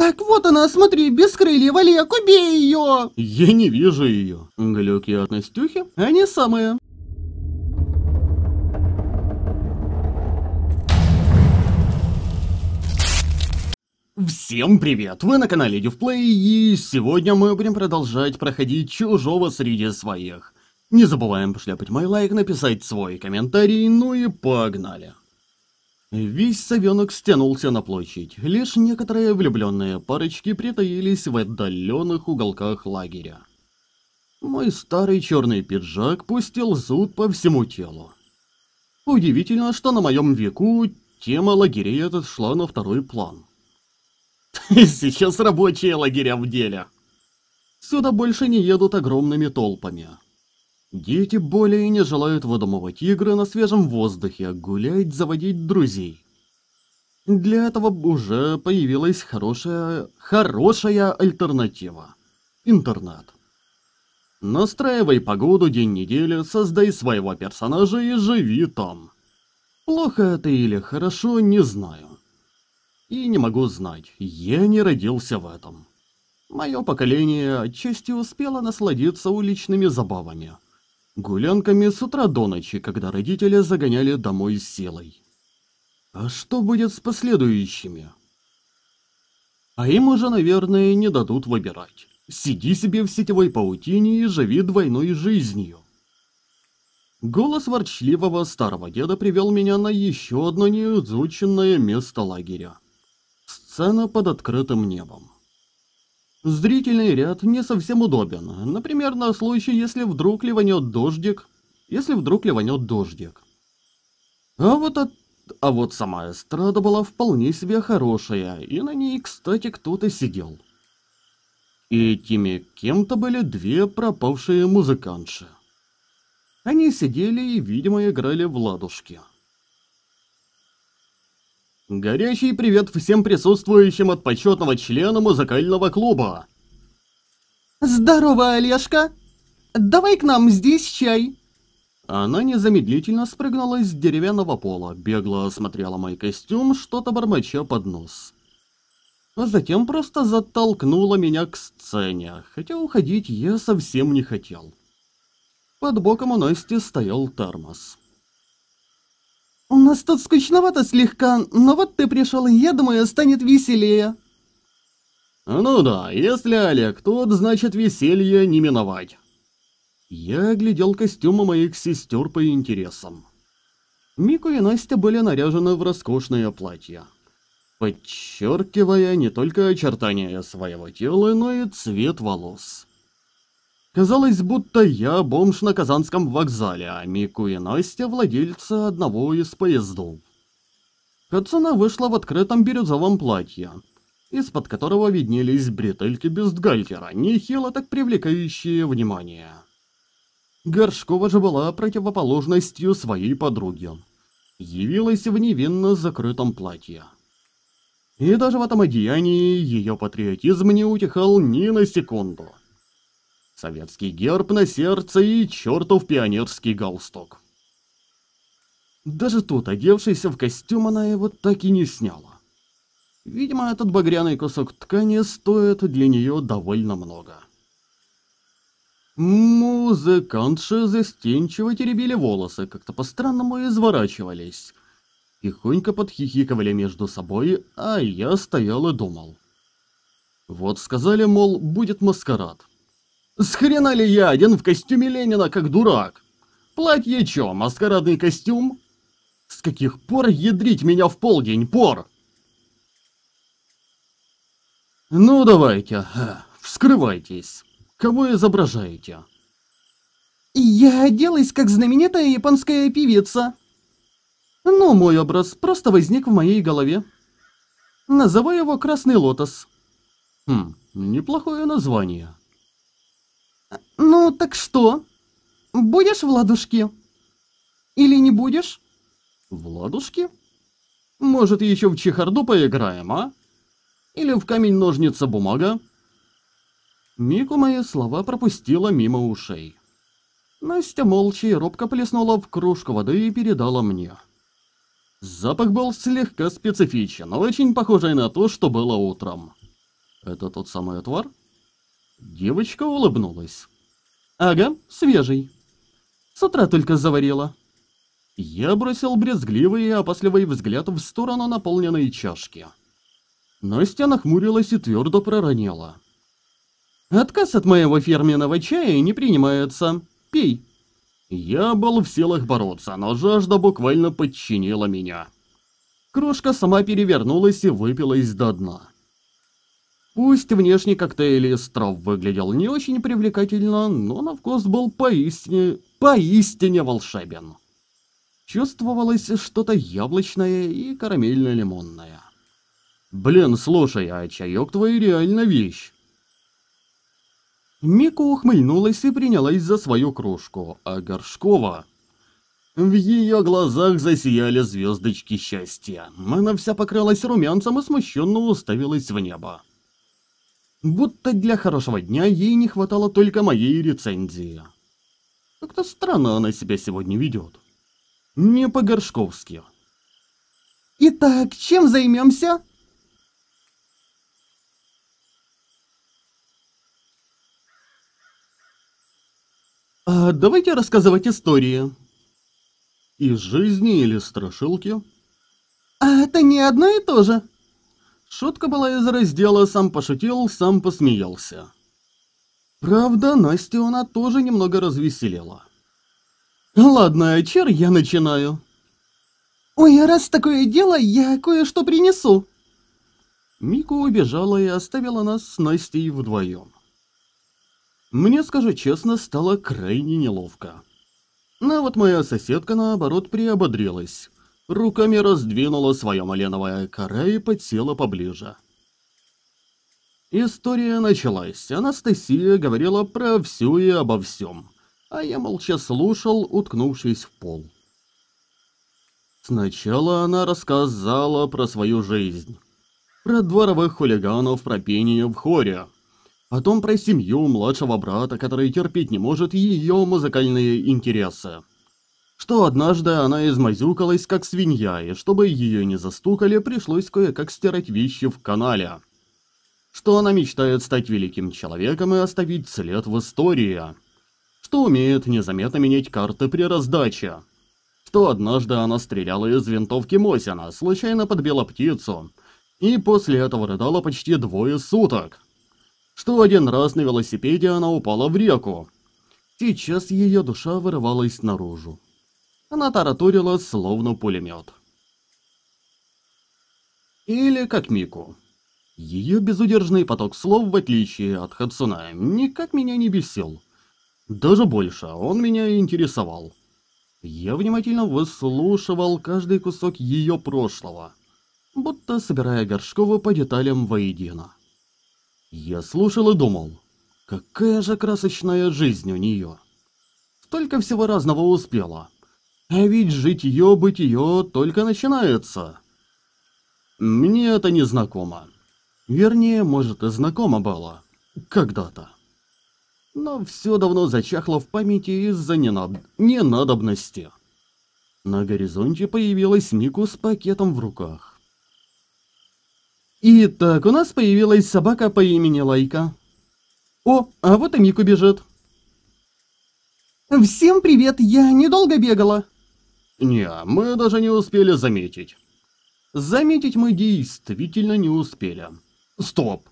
«Так вот она, смотри, без крыльев, Олег, убей ее!» «Я не вижу ее!» «Глюки от Настюхи? Они самые!» Всем привет! Вы на канале Дивплей, и сегодня мы будем продолжать проходить чужого среди своих. Не забываем пошляпать мой лайк, написать свой комментарий, ну и погнали! Весь совенок стянулся на площадь, лишь некоторые влюбленные парочки притаились в отдаленных уголках лагеря. Мой старый черный пиджак пустил зуд по всему телу. Удивительно, что на моем веку тема лагерей отошла на второй план. Сейчас рабочие лагеря в деле. Сюда больше не едут огромными толпами. Дети более не желают выдумывать игры на свежем воздухе, гулять, заводить друзей. Для этого уже появилась хорошая, хорошая альтернатива. Интернет. Настраивай погоду, день недели, создай своего персонажа и живи там. Плохо это или хорошо, не знаю. И не могу знать, я не родился в этом. Мое поколение отчасти успело насладиться уличными забавами. Гулянками с утра до ночи, когда родители загоняли домой с силой. А что будет с последующими? А им уже, наверное, не дадут выбирать. Сиди себе в сетевой паутине и живи двойной жизнью. Голос ворчливого старого деда привел меня на еще одно неизученное место лагеря. Сцена под открытым небом. Зрительный ряд не совсем удобен, например, на случай, если вдруг ливанет дождик, если вдруг ливанет дождик. А вот, от... а вот сама эстрада была вполне себе хорошая, и на ней, кстати, кто-то сидел. И этими кем-то были две пропавшие музыканши. Они сидели и, видимо, играли в ладушки. Горячий привет всем присутствующим от почетного члена музыкального клуба. Здорово, Олежка! Давай к нам здесь чай. Она незамедлительно спрыгнула с деревянного пола, бегло осмотрела мой костюм, что-то бормоча под нос. А затем просто затолкнула меня к сцене, хотя уходить я совсем не хотел. Под боком у Насти стоял термос. У нас тут скучновато слегка, но вот ты пришел, я думаю, станет веселее. Ну да, если Олег тут, значит веселье не миновать. Я оглядел костюмы моих сестер по интересам. Мику и Настя были наряжены в роскошное платье, подчеркивая не только очертания своего тела, но и цвет волос. Казалось, будто я бомж на Казанском вокзале, а Мику и Настя владельцы одного из поездов. Кацуна вышла в открытом бирюзовом платье, из-под которого виднелись бретельки бюстгальтера, нехило так привлекающие внимание. Горшкова же была противоположностью своей подруге, Явилась в невинно закрытом платье. И даже в этом одеянии ее патриотизм не утихал ни на секунду. Советский герб на сердце и чертов пионерский галстук. Даже тот, одевшийся в костюм, она его так и не сняла. Видимо, этот багряный кусок ткани стоит для нее довольно много. Музыкантши застенчиво теребили волосы, как-то по-странному изворачивались. Тихонько подхихикывали между собой, а я стоял и думал. Вот сказали, мол, будет маскарад. С хрена ли я один в костюме Ленина, как дурак? Платье чё, маскарадный костюм? С каких пор ядрить меня в полдень, пор? Ну давайте, э, вскрывайтесь. Кого изображаете? Я оделась, как знаменитая японская певица. Но ну, мой образ просто возник в моей голове. Назову его «Красный лотос». Хм, неплохое название. Ну, так что? Будешь в ладушке? Или не будешь? В ладушке? Может, еще в чехарду поиграем, а? Или в камень-ножница-бумага? Мику мои слова пропустила мимо ушей. Настя молча и робко плеснула в кружку воды и передала мне. Запах был слегка специфичен, очень похожий на то, что было утром. Это тот самый отвар? Девочка улыбнулась. «Ага, свежий. С утра только заварила». Я бросил брезгливый и опасливый взгляд в сторону наполненной чашки. Настя нахмурилась и твердо проронила. «Отказ от моего фирменного чая не принимается. Пей». Я был в силах бороться, но жажда буквально подчинила меня. Крошка сама перевернулась и выпилась до дна. Пусть внешний коктейль из трав выглядел не очень привлекательно, но на вкус был поистине, поистине волшебен. Чувствовалось что-то яблочное и карамельно-лимонное. Блин, слушай, а чаек твой реально вещь. Мика ухмыльнулась и принялась за свою кружку, а Горшкова... В ее глазах засияли звездочки счастья. Она вся покрылась румянцем и смущенно уставилась в небо. Будто для хорошего дня ей не хватало только моей рецензии. Как-то странно она себя сегодня ведет. Не по-горшковски. Итак, чем займемся? А давайте рассказывать истории. Из жизни или страшилки? А это не одно и то же. Шутка была из раздела «Сам пошутил, сам посмеялся». Правда, Настю она тоже немного развеселила. «Ладно, а чер я начинаю». «Ой, а раз такое дело, я кое-что принесу». Мико убежала и оставила нас с Настей вдвоем. Мне, скажу честно, стало крайне неловко. Но ну, а вот моя соседка, наоборот, приободрилась руками раздвинула свое маленовое каре и подсела поближе. История началась. Анастасия говорила про всю и обо всем, а я молча слушал, уткнувшись в пол. Сначала она рассказала про свою жизнь, про дворовых хулиганов, про пение в хоре, потом про семью младшего брата, который терпеть не может ее музыкальные интересы что однажды она измазюкалась как свинья, и чтобы ее не застукали, пришлось кое-как стирать вещи в канале. Что она мечтает стать великим человеком и оставить след в истории. Что умеет незаметно менять карты при раздаче. Что однажды она стреляла из винтовки Мосина, случайно подбила птицу, и после этого рыдала почти двое суток. Что один раз на велосипеде она упала в реку. Сейчас ее душа вырывалась наружу. Она тараторила, словно пулемет. Или как Мику. Ее безудержный поток слов, в отличие от Хацуна, никак меня не бесил. Даже больше, он меня интересовал. Я внимательно выслушивал каждый кусок ее прошлого, будто собирая Горшкова по деталям воедино. Я слушал и думал, какая же красочная жизнь у нее. Столько всего разного успела. А ведь житье-бытие только начинается. Мне это не знакомо. Вернее, может и знакомо было. Когда-то. Но все давно зачахло в памяти из-за ненад... ненадобности. На горизонте появилась Мику с пакетом в руках. Итак, у нас появилась собака по имени Лайка. О, а вот и Мику бежит. Всем привет, я недолго бегала. Не, мы даже не успели заметить. Заметить мы действительно не успели. Стоп.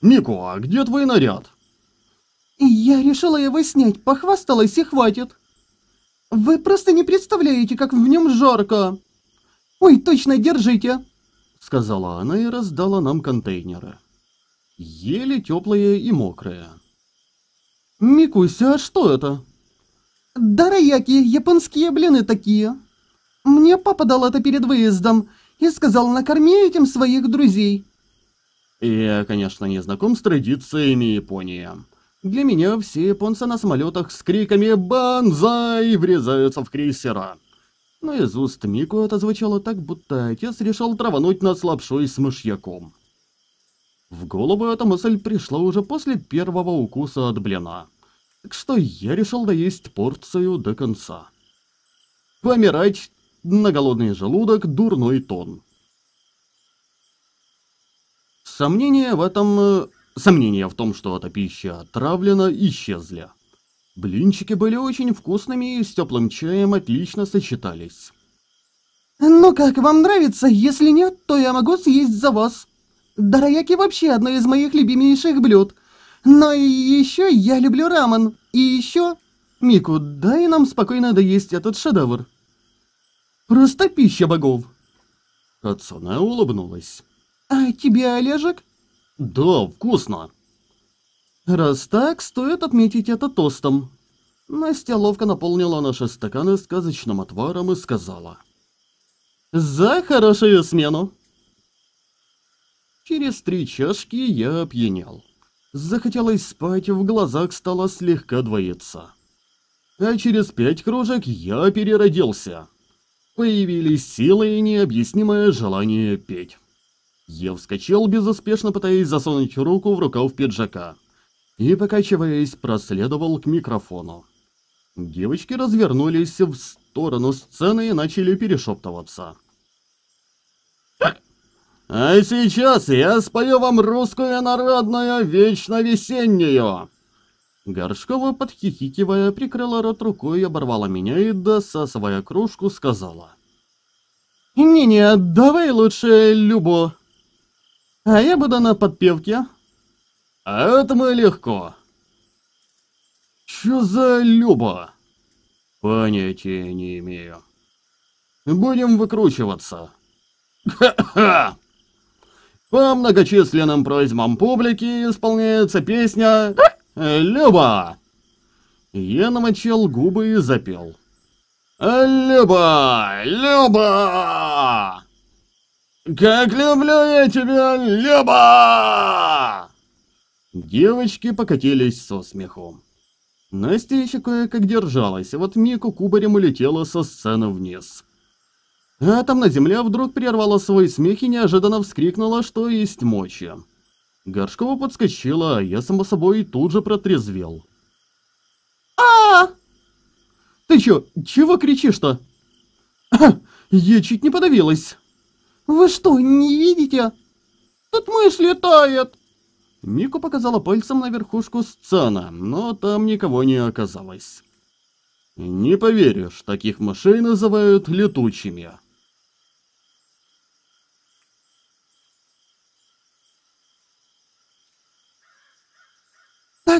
Нико, а где твой наряд? Я решила его снять, похвасталась и хватит. Вы просто не представляете, как в нем жарко. Ой, точно, держите. Сказала она и раздала нам контейнеры. Еле теплые и мокрые. «Микуся, а что это?» «Дараяки, японские блины такие. Мне папа дал это перед выездом и сказал, накорми этим своих друзей». Я, конечно, не знаком с традициями Японии. Для меня все японцы на самолетах с криками «Банзай!» врезаются в крейсера. Но из уст Мику это звучало так, будто отец решил травануть нас лапшой с мышьяком. В голову эта мысль пришла уже после первого укуса от блина. Так что я решил доесть порцию до конца. Помирать на голодный желудок дурной тон. Сомнения в этом... Э, сомнения в том, что эта пища отравлена, исчезли. Блинчики были очень вкусными и с теплым чаем отлично сочетались. «Ну как, вам нравится? Если нет, то я могу съесть за вас. Дараяки вообще одно из моих любимейших блюд. Но еще я люблю рамен. И еще... Мику, дай нам спокойно доесть этот шедевр. Просто пища богов. Отцона улыбнулась. А тебе, Олежек? Да, вкусно. Раз так, стоит отметить это тостом. Настя ловко наполнила наши стаканы сказочным отваром и сказала. За хорошую смену! Через три чашки я опьянел. Захотелось спать, в глазах стало слегка двоиться. А через пять кружек я переродился. Появились силы и необъяснимое желание петь. Я вскочил, безуспешно пытаясь засунуть руку в рукав пиджака. И, покачиваясь, проследовал к микрофону. Девочки развернулись в сторону сцены и начали перешептываться. А сейчас я спою вам русскую народную, вечно весеннюю!» Горшкова, подхихикивая, прикрыла рот рукой, оборвала меня и, досасывая кружку, сказала. «Не-не, давай лучше Любо, а я буду на подпевке». «А это мы легко». «Чё за Люба?» «Понятия не имею». «Будем выкручиваться». «Ха-ха!» По многочисленным просьбам публики исполняется песня «Люба». Я намочил губы и запел. «Люба! Люба! Как люблю я тебя, Люба!» Девочки покатились со смехом. Настя еще кое-как держалась, а вот Мику кубарем улетела со сцены вниз. Атомная земля вдруг прервала свой смех и неожиданно вскрикнула, что есть мочи. Горшкова подскочила, а я, само собой, тут же протрезвел. а, -а, -а! Ты чё, чего кричишь-то? Я чуть не подавилась. Вы что, не видите? Тут мышь летает. Мику показала пальцем на верхушку сцена, но там никого не оказалось. Не поверишь, таких мышей называют летучими.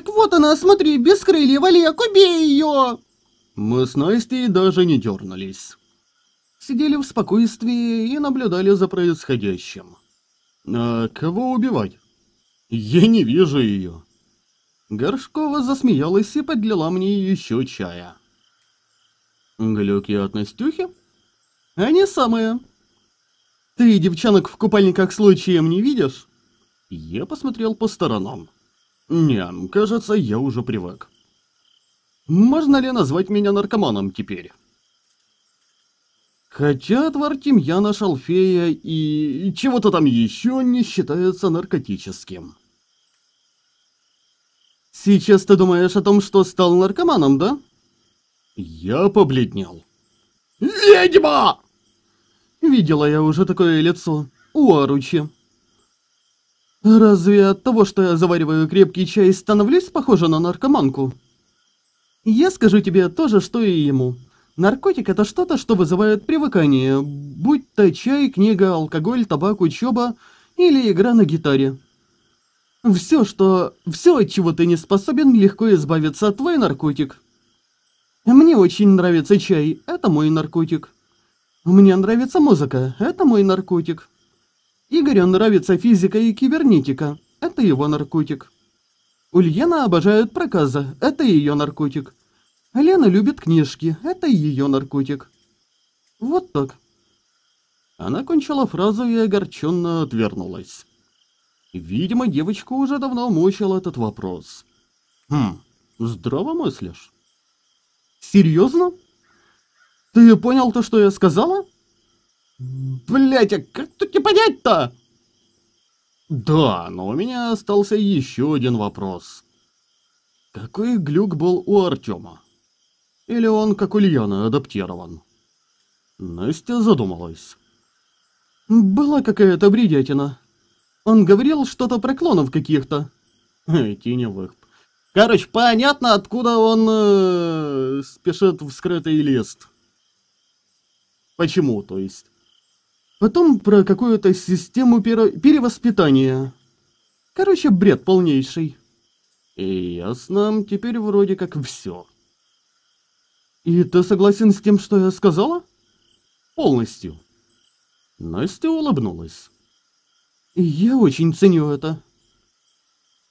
Так, вот она, смотри, без крыльев, Олег, убей ее! Мы с Настей даже не дернулись. Сидели в спокойствии и наблюдали за происходящим. А кого убивать? Я не вижу ее. Горшкова засмеялась и подлила мне еще чая. Глюки от Настюхи? Они самые. Ты девчонок в купальниках случаем не видишь? Я посмотрел по сторонам. Не, ну, кажется, я уже привык. Можно ли назвать меня наркоманом теперь? Хотя отвар тимьяна, шалфея и чего-то там еще не считается наркотическим. Сейчас ты думаешь о том, что стал наркоманом, да? Я побледнел. «Ведьма!» Видела я уже такое лицо у Аручи. Разве от того, что я завариваю крепкий чай, становлюсь похожа на наркоманку? Я скажу тебе то же, что и ему. Наркотик – это что-то, что вызывает привыкание, будь то чай, книга, алкоголь, табак, учеба или игра на гитаре. Все, что... Все, от чего ты не способен, легко избавиться, от твой наркотик. Мне очень нравится чай, это мой наркотик. Мне нравится музыка, это мой наркотик. Игорю нравится физика и кибернетика. Это его наркотик. Ульяна обожает проказа. Это ее наркотик. Лена любит книжки. Это ее наркотик. Вот так. Она кончила фразу и огорченно отвернулась. Видимо, девочку уже давно мучил этот вопрос. Хм, здраво мыслишь. Серьезно? Ты понял то, что я сказала? Блять, а как тут не понять-то? Да, но у меня остался еще один вопрос. Какой глюк был у Артема? Или он, как Ульяна, адаптирован? Настя задумалась. Была какая-то бредятина. Он говорил что-то про клонов каких-то. Теневых. Короче, понятно, откуда он э, спешит в скрытый лист. Почему, то есть? Потом про какую-то систему пере... перевоспитания. Короче, бред полнейший. И ясно, теперь вроде как все. И ты согласен с тем, что я сказала? Полностью. Настя улыбнулась. я очень ценю это.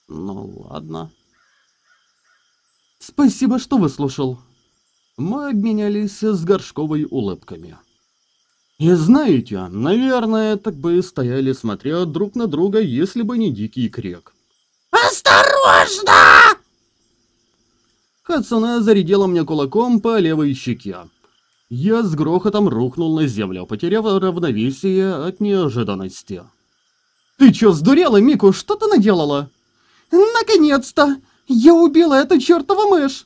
Ну ладно. Спасибо, что выслушал. Мы обменялись с Горшковой улыбками. И знаете, наверное, так бы и стояли, смотря друг на друга, если бы не дикий крик. «Осторожно!» Хацуна зарядила мне кулаком по левой щеке. Я с грохотом рухнул на землю, потеряв равновесие от неожиданности. «Ты чё, сдурела, Мику? Что ты наделала?» «Наконец-то! Я убила эту чертову мышь!»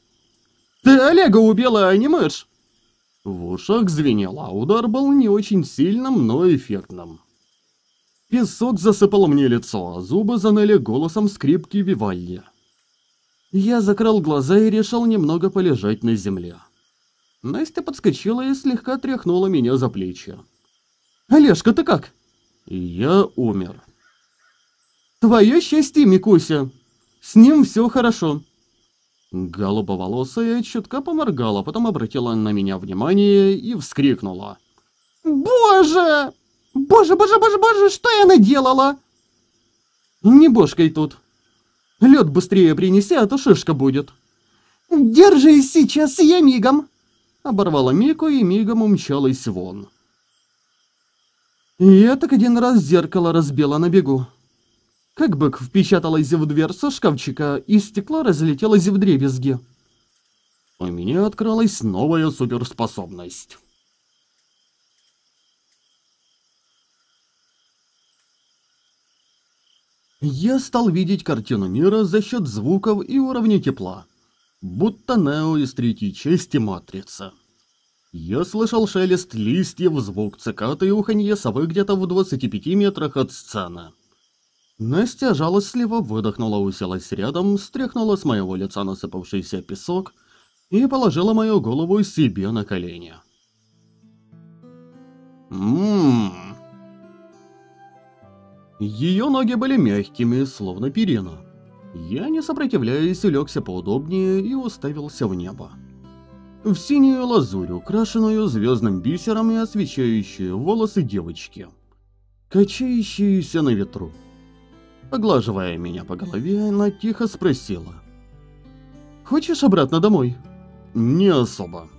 «Ты Олега убила, а не мышь!» В ушах звенело, удар был не очень сильным, но эффектным. Песок засыпал мне лицо, а зубы заныли голосом скрипки Вивалья. Я закрыл глаза и решил немного полежать на земле. Настя подскочила и слегка тряхнула меня за плечи. «Олежка, ты как?» Я умер. «Твое счастье, Микуся! С ним все хорошо!» Голубоволосая чутка поморгала, потом обратила на меня внимание и вскрикнула. «Боже! Боже, боже, боже, боже, что я наделала?» «Не бошкой тут. Лед быстрее принеси, а то шишка будет». Держи сейчас, я мигом!» Оборвала Мику и мигом умчалась вон. Я так один раз зеркало разбила на бегу. Как бык впечаталась в дверцу шкафчика, и стекло разлетелось в дребезги. У меня открылась новая суперспособность. Я стал видеть картину мира за счет звуков и уровня тепла, будто Нео из третьей части Матрицы. Я слышал шелест листьев, звук цикады и уханье совы где-то в 25 метрах от сцены. Настя жалостливо выдохнула, уселась рядом, стряхнула с моего лица насыпавшийся песок и положила мою голову себе на колени. Ммм. Ее ноги были мягкими, словно перина. Я, не сопротивляясь, улегся поудобнее и уставился в небо. В синюю лазурь, украшенную звездным бисером и освещающую волосы девочки, качающиеся на ветру. Поглаживая меня по голове, она тихо спросила. «Хочешь обратно домой?» «Не особо.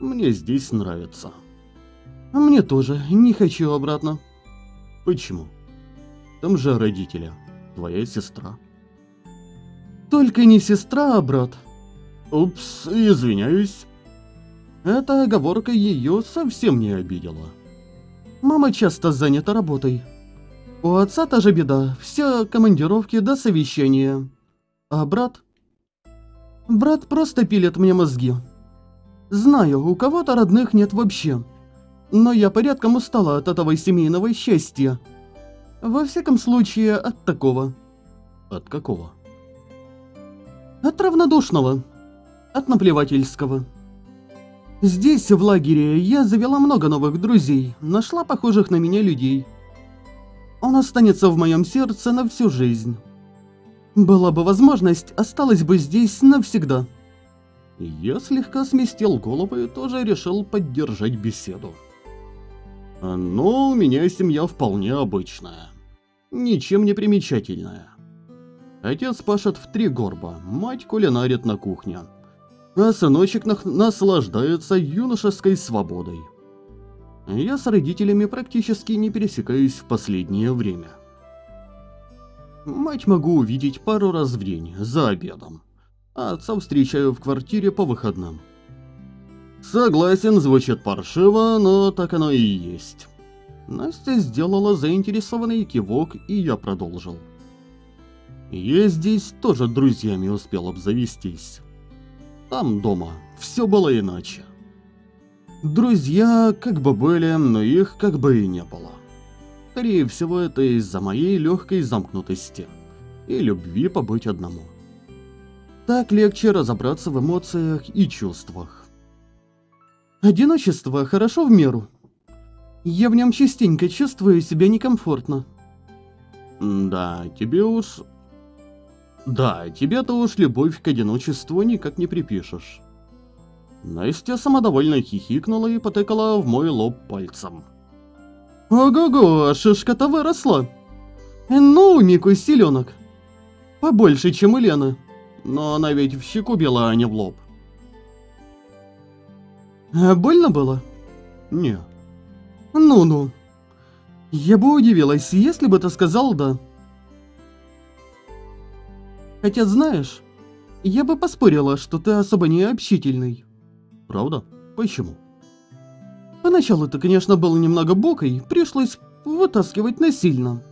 Мне здесь нравится». «А «Мне тоже. Не хочу обратно». «Почему?» «Там же родители. Твоя сестра». «Только не сестра, а брат». «Упс, извиняюсь». Эта оговорка ее совсем не обидела. «Мама часто занята работой». У отца та же беда, все командировки до совещания. А брат? Брат просто пилит мне мозги. Знаю, у кого-то родных нет вообще. Но я порядком устала от этого семейного счастья. Во всяком случае, от такого. От какого? От равнодушного. От наплевательского. Здесь, в лагере, я завела много новых друзей, нашла похожих на меня людей. Он останется в моем сердце на всю жизнь. Была бы возможность, осталась бы здесь навсегда. Я слегка сместил голову и тоже решил поддержать беседу. Но у меня семья вполне обычная. Ничем не примечательная. Отец пашет в три горба, мать кулинарит на кухне. А сыночек наслаждается юношеской свободой. Я с родителями практически не пересекаюсь в последнее время. Мать могу увидеть пару раз в день, за обедом. А отца встречаю в квартире по выходным. Согласен, звучит паршиво, но так оно и есть. Настя сделала заинтересованный кивок, и я продолжил. Я здесь тоже друзьями успел обзавестись. Там дома все было иначе. Друзья как бы были, но их как бы и не было. Скорее всего, это из-за моей легкой замкнутости и любви побыть одному. Так легче разобраться в эмоциях и чувствах. Одиночество хорошо в меру. Я в нем частенько чувствую себя некомфортно. Да, тебе уж... Да, тебе-то уж любовь к одиночеству никак не припишешь. Настя самодовольно хихикнула и потыкала в мой лоб пальцем. «Ого-го, шишка-то выросла!» «Ну, микуй силенок!» «Побольше, чем Елена!» «Но она ведь в щеку била, а не в лоб!» «Э, «Больно было?» «Не». «Ну-ну!» «Я бы удивилась, если бы ты сказал «да». Хотя знаешь, я бы поспорила, что ты особо не общительный. Правда? Почему? Поначалу это, конечно, было немного бокой, пришлось вытаскивать насильно.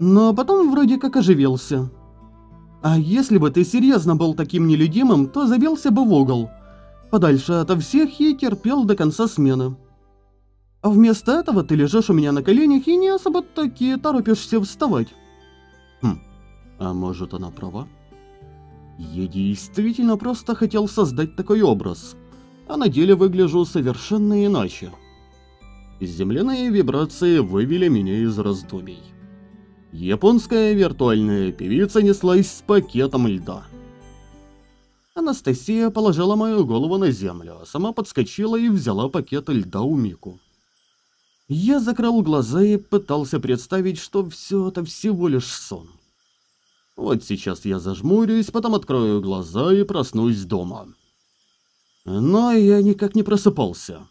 Но потом вроде как оживился. А если бы ты серьезно был таким нелюдимым, то забился бы в угол. Подальше ото всех и терпел до конца смены. А вместо этого ты лежишь у меня на коленях и не особо таки торопишься вставать. Хм, а может она права? Я действительно просто хотел создать такой образ а на деле выгляжу совершенно иначе. Земляные вибрации вывели меня из раздумий. Японская виртуальная певица неслась с пакетом льда. Анастасия положила мою голову на землю, а сама подскочила и взяла пакет льда у Мику. Я закрыл глаза и пытался представить, что все это всего лишь сон. Вот сейчас я зажмурюсь, потом открою глаза и проснусь дома но я никак не просыпался.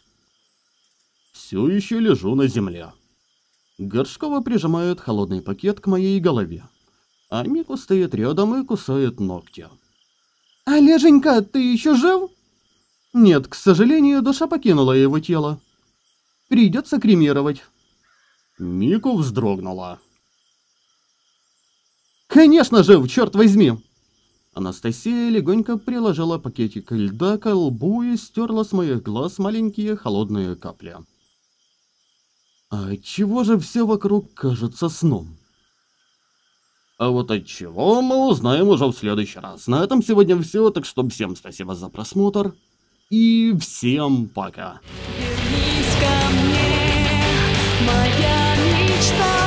Все еще лежу на земле. Горшкова прижимает холодный пакет к моей голове, а Мику стоит рядом и кусает ногти. «Олеженька, «А, ты еще жив?» «Нет, к сожалению, душа покинула его тело. Придется кремировать». Мику вздрогнула. «Конечно жив, черт возьми!» Анастасия легонько приложила пакетик льда к лбу и стерла с моих глаз маленькие холодные капли. А чего же все вокруг кажется сном? А вот от чего мы узнаем уже в следующий раз. На этом сегодня все, так что всем спасибо за просмотр и всем пока. Вернись ко мне, моя мечта.